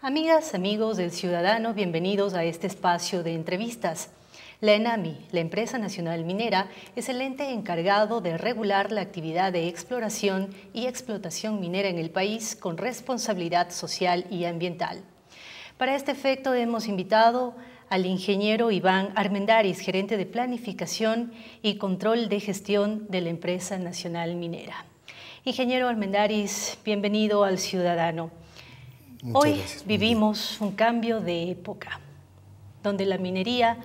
Amigas, amigos del Ciudadano, bienvenidos a este espacio de entrevistas. La ENAMI, la empresa nacional minera, es el ente encargado de regular la actividad de exploración y explotación minera en el país con responsabilidad social y ambiental. Para este efecto hemos invitado al ingeniero Iván Armendaris, gerente de planificación y control de gestión de la empresa nacional minera. Ingeniero Armendaris, bienvenido al Ciudadano. Hoy vivimos un cambio de época, donde la minería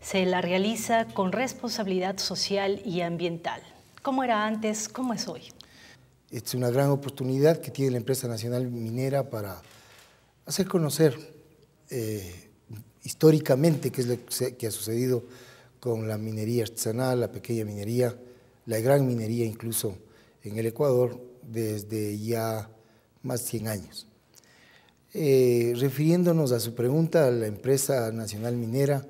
se la realiza con responsabilidad social y ambiental. ¿Cómo era antes? ¿Cómo es hoy? Es una gran oportunidad que tiene la empresa nacional minera para hacer conocer eh, históricamente qué es lo que ha sucedido con la minería artesanal, la pequeña minería, la gran minería incluso en el Ecuador desde ya más de 100 años. Eh, refiriéndonos a su pregunta, la empresa nacional minera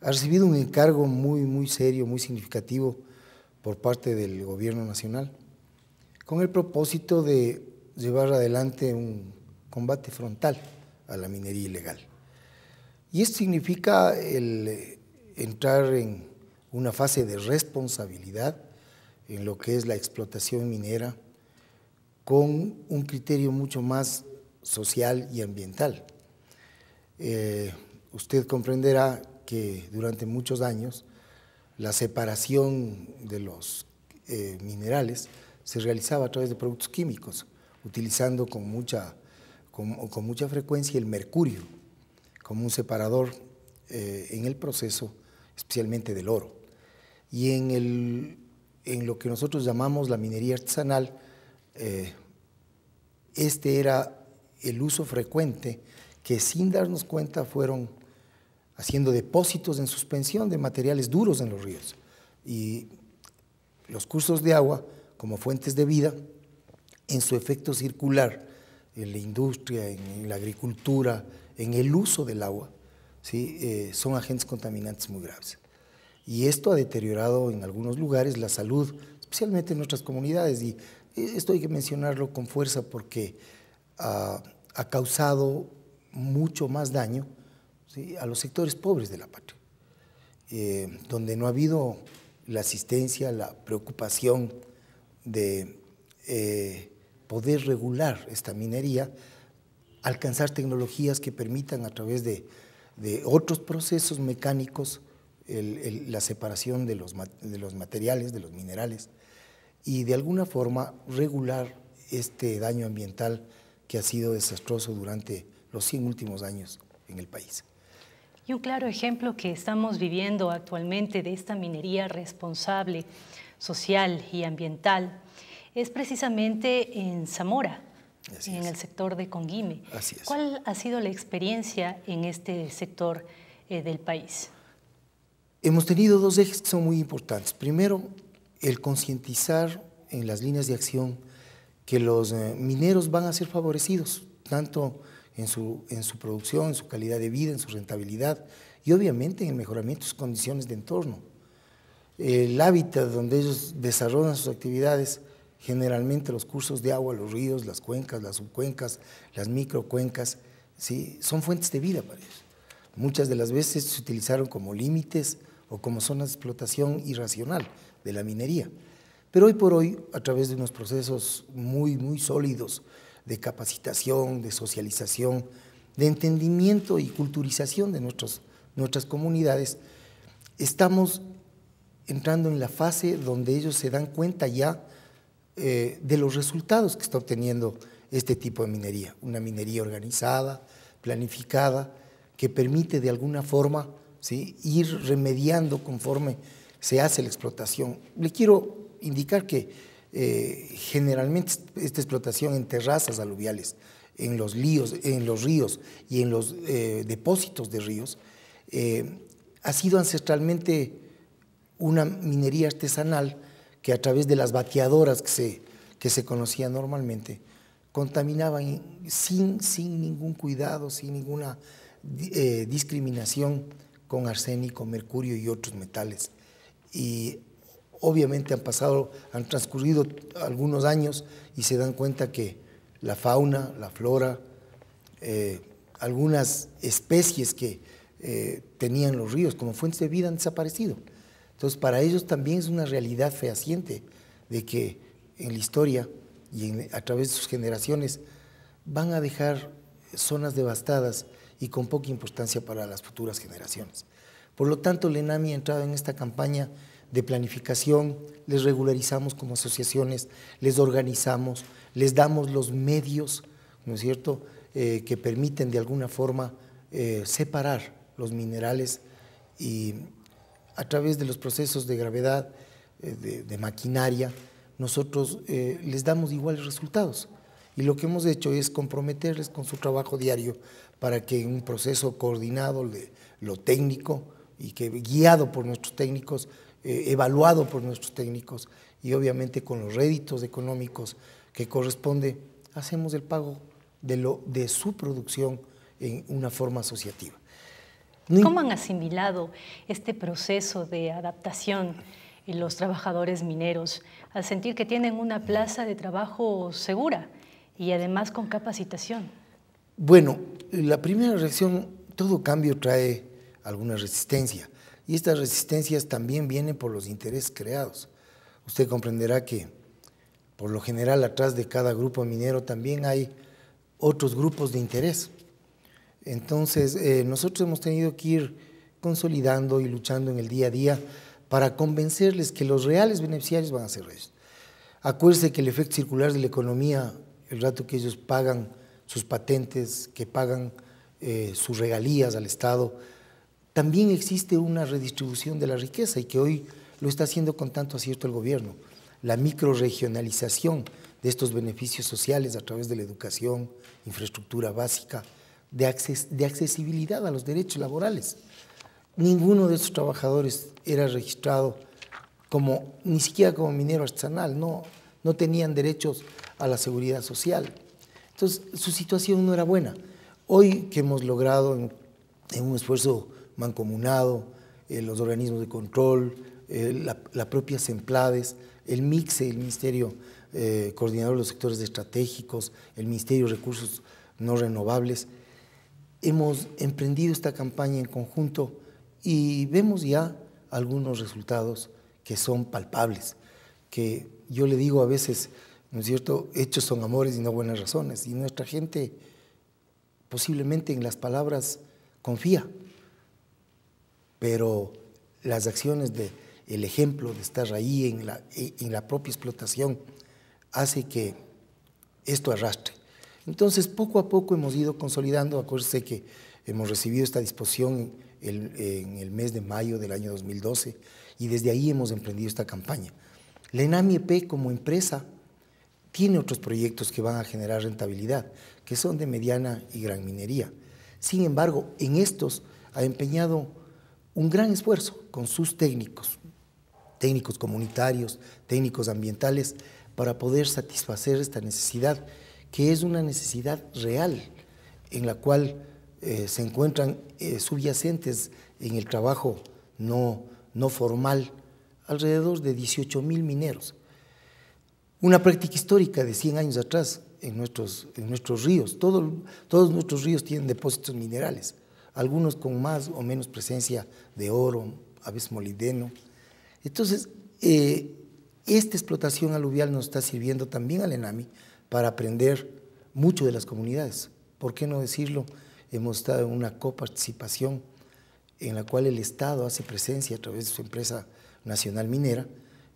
ha recibido un encargo muy, muy serio, muy significativo por parte del gobierno nacional, con el propósito de llevar adelante un combate frontal a la minería ilegal. Y esto significa el eh, entrar en una fase de responsabilidad en lo que es la explotación minera con un criterio mucho más social y ambiental. Eh, usted comprenderá que durante muchos años la separación de los eh, minerales se realizaba a través de productos químicos, utilizando con mucha, con, mucha frecuencia el mercurio como un separador eh, en el proceso, especialmente del oro. Y en, el, en lo que nosotros llamamos la minería artesanal, este era el uso frecuente, que sin darnos cuenta fueron haciendo depósitos en suspensión de materiales duros en los ríos. Y los cursos de agua, como fuentes de vida, en su efecto circular, en la industria, en la agricultura, en el uso del agua, ¿sí? Eh, son agentes contaminantes muy graves. Y esto ha deteriorado en algunos lugares la salud, especialmente en nuestras comunidades. Y eh, esto hay que mencionarlo con fuerza porque ha, causado mucho más daño a los sectores pobres de la patria, eh, donde no ha habido la asistencia, la preocupación de eh, poder regular esta minería, alcanzar tecnologías que permitan a través de, otros procesos mecánicos la separación de los materiales, de los minerales, y de alguna forma regular este daño ambiental que ha sido desastroso durante los 100 últimos años en el país. Y un claro ejemplo que estamos viviendo actualmente de esta minería responsable, social y ambiental es precisamente en Zamora, en el sector de Conguime. ¿Cuál ha sido la experiencia en este sector eh, del país? Hemos tenido dos ejes que son muy importantes. Primero, el concientizar en las líneas de acción que los eh, mineros van a ser favorecidos, tanto en su, producción, en su calidad de vida, en su rentabilidad y obviamente en el mejoramiento de sus condiciones de entorno. El hábitat donde ellos desarrollan sus actividades, generalmente los cursos de agua, los ríos, las cuencas, las subcuencas, las microcuencas, son fuentes de vida para ellos. Muchas de las veces se utilizaron como límites o como zonas de explotación irracional de la minería. Pero hoy por hoy, a través de unos procesos muy, muy sólidos de capacitación, de socialización, de entendimiento y culturización de nuestros, nuestras comunidades, estamos entrando en la fase donde ellos se dan cuenta ya eh, de los resultados que está obteniendo este tipo de minería, una minería organizada, planificada, que permite de alguna forma ir remediando conforme se hace la explotación. Le quiero indicar que eh, generalmente esta explotación en terrazas aluviales, en los, líos, en los ríos y en los eh, depósitos de ríos, eh, ha sido ancestralmente una minería artesanal que a través de las bateadoras que se, que se conocía normalmente, contaminaban sin, sin ningún cuidado, sin ninguna discriminación con arsénico, mercurio y otros metales. Y Obviamente han pasado, han transcurrido algunos años y se dan cuenta que la fauna, la flora, eh, algunas especies que eh, tenían los ríos como fuentes de vida han desaparecido. Entonces, para ellos también es una realidad fehaciente de que en la historia y a través de sus generaciones van a dejar zonas devastadas y con poca importancia para las futuras generaciones. Por lo tanto, el ha entrado en esta campaña de planificación, les regularizamos como asociaciones, les organizamos, les damos los medios, ¿no es cierto?, eh, que permiten de alguna forma eh, separar los minerales y a través de los procesos de gravedad, eh, de, maquinaria, nosotros les damos iguales resultados. Y lo que hemos hecho es comprometerles con su trabajo diario para que un proceso coordinado de lo técnico y que guiado por nuestros técnicos eh, evaluado por nuestros técnicos y obviamente con los réditos económicos que corresponde, hacemos el pago de, de su producción en una forma asociativa. ¿Cómo han asimilado este proceso de adaptación los trabajadores mineros al sentir que tienen una plaza de trabajo segura y además con capacitación? Bueno, la primera reacción, todo cambio trae alguna resistencia. Y estas resistencias también vienen por los intereses creados. Usted comprenderá que por lo general atrás de cada grupo minero también hay otros grupos de interés. Entonces, eh, nosotros hemos tenido que ir consolidando y luchando en el día a día para convencerles que los reales beneficiarios van a ser ellos. Acuérdense que el efecto circular de la economía, el rato que ellos pagan sus patentes, que pagan eh, sus regalías al Estado, también existe una redistribución de la riqueza y que hoy lo está haciendo con tanto acierto el gobierno. La microregionalización de estos beneficios sociales a través de la educación, infraestructura básica, de, de accesibilidad a los derechos laborales. Ninguno de esos trabajadores era registrado como, ni siquiera como minero artesanal, no, no tenían derechos a la seguridad social. Entonces, su situación no era buena. Hoy que hemos logrado en un esfuerzo mancomunado, eh, los organismos de control, las eh, la, la, propia el MIXE, el Ministerio eh, Coordinador de los Sectores Estratégicos, el Ministerio de Recursos No Renovables. Hemos emprendido esta campaña en conjunto y vemos ya algunos resultados que son palpables, que yo le digo a veces, ¿no es cierto?, hechos son amores y no buenas razones. Y nuestra gente posiblemente en las palabras confía pero las acciones de el ejemplo de estar ahí en la, en la propia explotación hace que esto arrastre. Entonces, poco a poco hemos ido consolidando, acuérdense que hemos recibido esta disposición el, en el mes de mayo del año 2012 y desde ahí hemos emprendido esta campaña. La EP como empresa tiene otros proyectos que van a generar rentabilidad, que son de mediana y gran minería. Sin embargo, en estos ha empeñado un gran esfuerzo con sus técnicos, técnicos comunitarios, técnicos ambientales, para poder satisfacer esta necesidad, que es una necesidad real, en la cual eh, se encuentran eh, subyacentes en el trabajo no, no formal alrededor de 18 mil mineros. Una práctica histórica de 100 años atrás en nuestros, en nuestros ríos. todos nuestros ríos tienen depósitos minerales algunos con más o menos presencia de oro, a veces molideno. Entonces, eh, esta explotación aluvial nos está sirviendo también al ENAMI para aprender mucho de las comunidades. ¿Por qué no decirlo? Hemos estado en una coparticipación en la cual el Estado hace presencia a través de su empresa nacional minera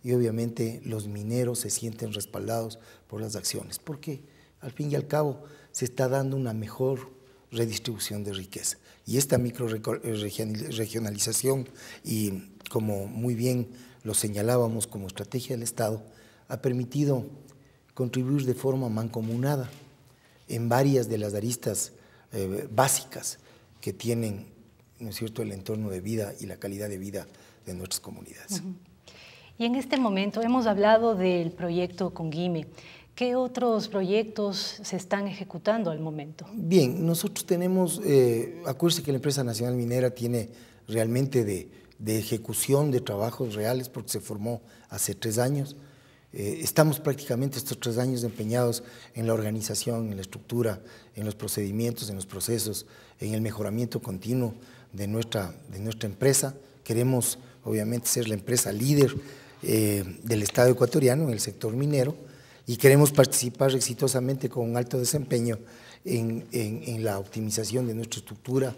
y obviamente los mineros se sienten respaldados por las acciones, porque al fin y al cabo se está dando una mejor redistribución de riqueza. Y esta micro eh, regionalización y como muy bien lo señalábamos como estrategia del Estado, ha permitido contribuir de forma mancomunada en varias de las aristas eh, básicas que tienen ¿no cierto? el entorno de vida y la calidad de vida de nuestras comunidades. Y en este momento hemos hablado del proyecto Conguime. ¿Qué otros proyectos se están ejecutando al momento? Bien, nosotros tenemos, eh, acuérdense que la empresa nacional minera tiene realmente de, ejecución de trabajos reales porque se formó hace tres años. Eh, estamos prácticamente estos tres años empeñados en la organización, en la estructura, en los procedimientos, en los procesos, en el mejoramiento continuo de nuestra, de nuestra empresa. Queremos, obviamente, ser la empresa líder eh, del Estado ecuatoriano en el sector minero y queremos participar exitosamente con un alto desempeño en, la optimización de nuestra estructura,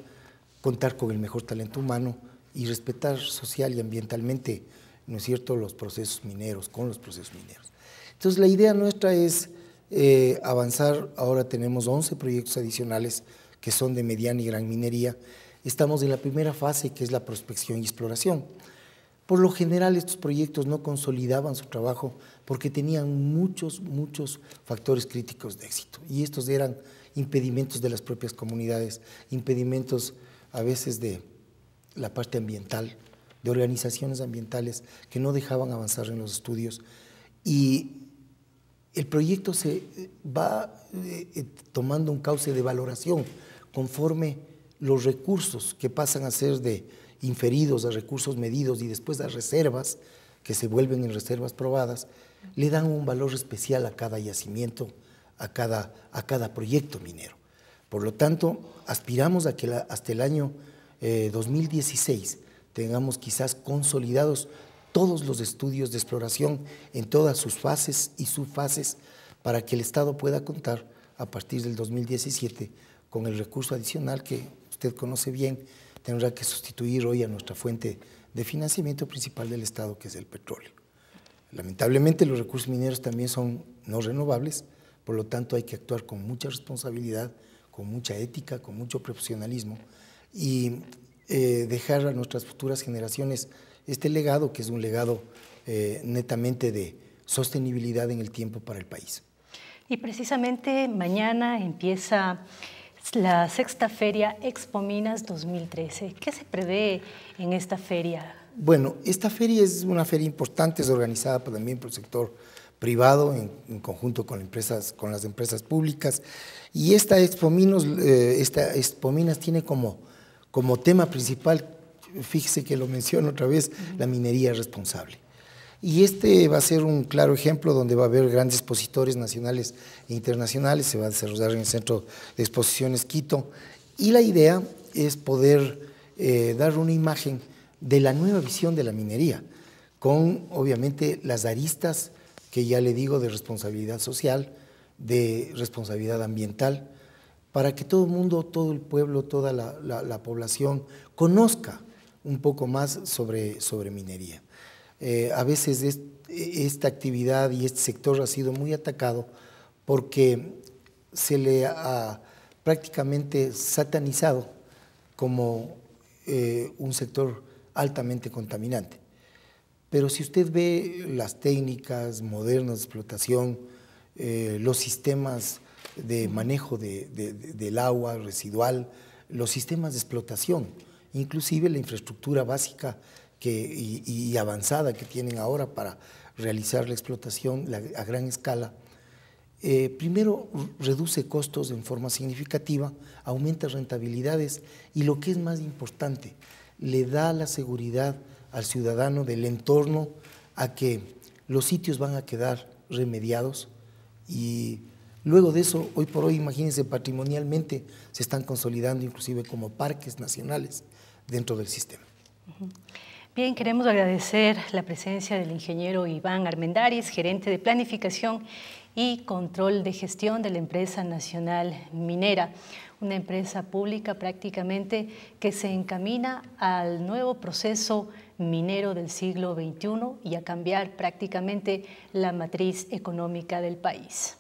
contar con el mejor talento humano y respetar social y ambientalmente, ¿no es cierto?, los procesos mineros, con los procesos mineros. Entonces, la idea nuestra es eh, avanzar, ahora tenemos 11 proyectos adicionales que son de mediana y gran minería. Estamos en la primera fase, que es la prospección y exploración por lo general estos proyectos no consolidaban su trabajo porque tenían muchos, muchos factores críticos de éxito. Y estos eran impedimentos de las propias comunidades, impedimentos a veces de la parte ambiental, de organizaciones ambientales que no dejaban avanzar en los estudios. Y el proyecto se eh, va eh, tomando un cauce de valoración conforme los recursos que pasan a ser de inferidos a recursos medidos y después a reservas que se vuelven en reservas probadas, le dan un valor especial a cada yacimiento, a cada, a cada proyecto minero. Por lo tanto, aspiramos a que hasta el año 2016 eh, tengamos quizás consolidados todos los estudios de exploración en todas sus fases y subfases para que el Estado pueda contar a partir del 2017 con el recurso adicional que usted conoce bien, tendrá que sustituir hoy a nuestra fuente de financiamiento principal del Estado, que es el petróleo. Lamentablemente los recursos mineros también son no renovables, por lo tanto hay que actuar con mucha responsabilidad, con mucha ética, con mucho profesionalismo y eh, dejar a nuestras futuras generaciones este legado, que es un legado eh, netamente de sostenibilidad en el tiempo para el país. Y precisamente mañana empieza la sexta feria Expominas 2013. ¿Qué se prevé en esta feria? Bueno, esta feria es una feria importante, es organizada también por el sector privado en, conjunto con, empresas, con las empresas públicas. Y esta Expo eh, esta Expominas tiene como, como tema principal, fíjese que lo menciono otra vez, la minería responsable. Y este va a ser un claro ejemplo donde va a haber grandes expositores nacionales e internacionales, se va a desarrollar en el Centro de Exposiciones Quito. Y la idea es poder eh, dar una imagen de la nueva visión de la minería, con obviamente las aristas que ya le digo de responsabilidad social, de responsabilidad ambiental, para que todo el mundo, todo el pueblo, toda la, la población conozca un poco más sobre minería. Eh, a veces esta actividad y este sector ha sido muy atacado porque se le ha prácticamente satanizado como eh, un sector altamente contaminante. Pero si usted ve las técnicas modernas de explotación, eh, los sistemas de manejo del agua residual, los sistemas de explotación, inclusive la infraestructura básica que, y, avanzada que tienen ahora para realizar la explotación a gran escala, eh, primero reduce costos en forma significativa, aumenta rentabilidades y lo que es más importante, le da la seguridad al ciudadano del entorno a que los sitios van a quedar remediados y luego de eso, hoy por hoy, imagínense, patrimonialmente se están consolidando inclusive como parques nacionales dentro del sistema. Bien, queremos agradecer la presencia del ingeniero Iván Armendaris, gerente de planificación y control de gestión de la empresa nacional minera, una empresa pública prácticamente que se encamina al nuevo proceso minero del siglo XXI y a cambiar prácticamente la matriz económica del país.